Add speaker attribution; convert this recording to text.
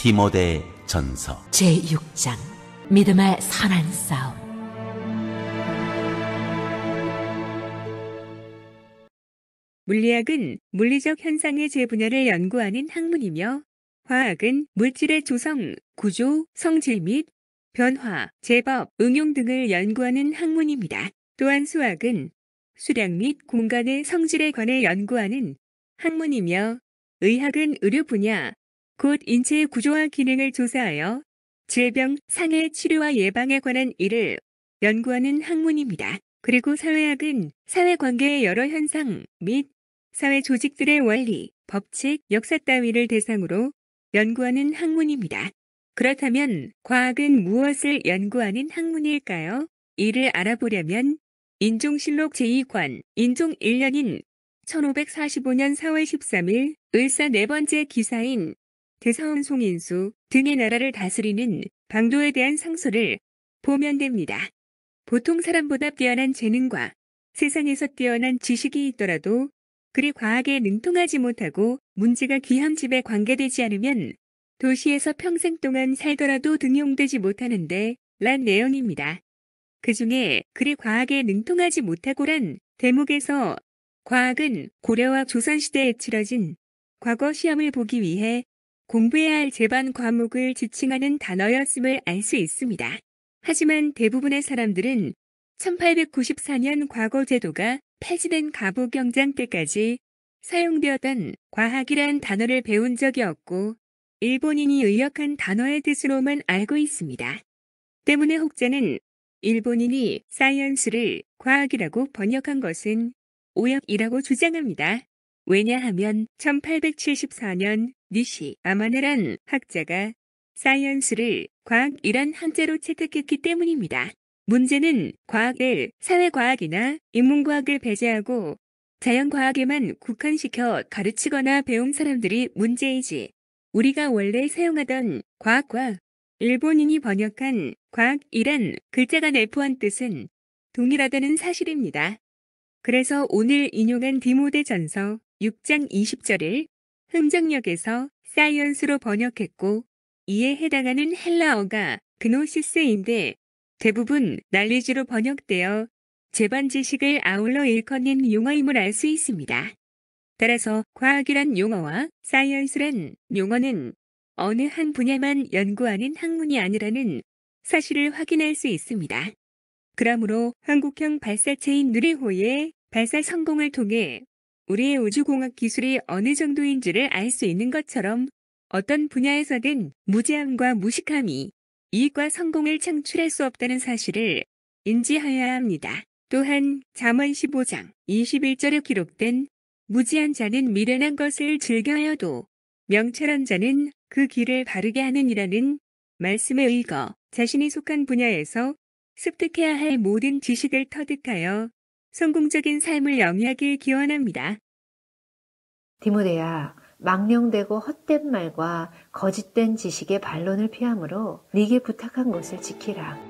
Speaker 1: 디모데 전서 제6장 믿음의 선한 싸움 물리학은 물리적 현상의 재분야를 연구하는 학문이며 화학은 물질의 조성, 구조, 성질 및 변화, 제법, 응용 등을 연구하는 학문입니다. 또한 수학은 수량 및 공간의 성질에 관해 연구하는 학문이며 의학은 의료 분야, 곧 인체의 구조와 기능을 조사하여 질병, 상해 치료와 예방에 관한 일을 연구하는 학문입니다. 그리고 사회학은 사회관계의 여러 현상 및 사회 조직들의 원리, 법칙, 역사 따위를 대상으로 연구하는 학문입니다. 그렇다면 과학은 무엇을 연구하는 학문일까요? 이를 알아보려면 인종실록 제2관 인종 1년인 1545년 4월 13일 을사 네 번째 기사인 대사원 송인수 등의 나라를 다스리는 방도에 대한 상소를 보면 됩니다. 보통 사람보다 뛰어난 재능과 세상에서 뛰어난 지식이 있더라도 그리 과학에 능통하지 못하고 문제가 귀함 집에 관계되지 않으면 도시에서 평생 동안 살더라도 등용되지 못하는데 란 내용입니다. 그 중에 그리 과학에 능통하지 못하고란 대목에서 과학은 고려와 조선시대에 치러진 과거 시험을 보기 위해 공부해야 할 제반 과목을 지칭하는 단어였음을 알 수 있습니다. 하지만 대부분의 사람들은 1894년 과거 제도가 폐지된 가부경장 때까지 사용되었던 과학이란 단어를 배운 적이 없고 일본인이 의역한 단어의 뜻으로만 알고 있습니다. 때문에 혹자는 일본인이 사이언스를 과학이라고 번역한 것은 오역이라고 주장합니다. 왜냐하면 1874년 니시 아마네란 학자가 사이언스를 과학이란 한자로 채택했기 때문입니다. 문제는 과학을 사회과학이나 인문과학을 배제하고 자연과학에만 국한시켜 가르치거나 배운 사람들이 문제이지. 우리가 원래 사용하던 과학과 일본인이 번역한 과학이란 글자가 내포한 뜻은 동일하다는 사실입니다. 그래서 오늘 인용한 디모데 전서 6장 20절을 흠정역에서 사이언스로 번역했고 이에 해당하는 헬라어가 그노시스인데 대부분 난리지로 번역되어 제반 지식을 아울러 일컫는 용어임을 알 수 있습니다. 따라서 과학이란 용어와 사이언스란 용어는 어느 한 분야만 연구하는 학문이 아니라는 사실을 확인할 수 있습니다. 그러므로 한국형 발사체인 누리호의 발사 성공을 통해 우리의 우주공학 기술이 어느 정도인지를 알 수 있는 것처럼 어떤 분야에서든 무지함과 무식함이 이익과 성공을 창출할 수 없다는 사실을 인지하여야 합니다. 또한 잠언 15장 21절에 기록된 무지한 자는 미련한 것을 즐겨하여도 명철한 자는 그 길을 바르게 하느니라는 말씀에 의거 자신이 속한 분야에서 습득해야 할 모든 지식을 터득하여 성공적인 삶을 영위하길 기원합니다. 디모데야, 망령되고 헛된 말과 거짓된 지식의 반론을 피하므로 네게 부탁한 것을 지키라.